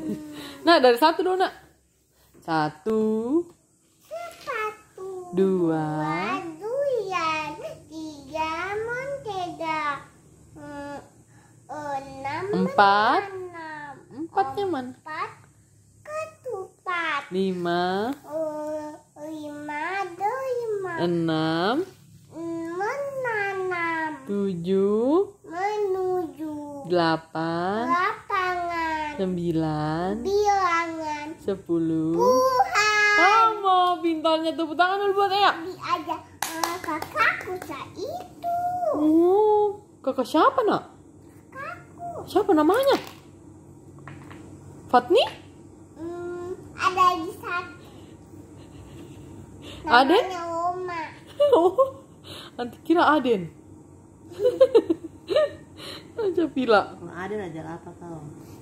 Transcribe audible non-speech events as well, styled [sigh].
[laughs] nah dari satu dong nak satu dua, dua durian tiga enam empat empatnya mana empat ketupat lima oh, lima lima enam menanam tujuh menuju delapan, delapan Sembilan. Bilangan. Sepuluh. Puluhan. Sama bintangnya tepuk tangan dulu buat Eya. Di aja eh, kakakku itu. Oh, kakak siapa nak? Kakakku. Siapa namanya? Fatni? Hmm, ada di satu. Aden? Oma. [laughs] oh, nanti kira Aden. [laughs] aja pila. Aden aja apa kau?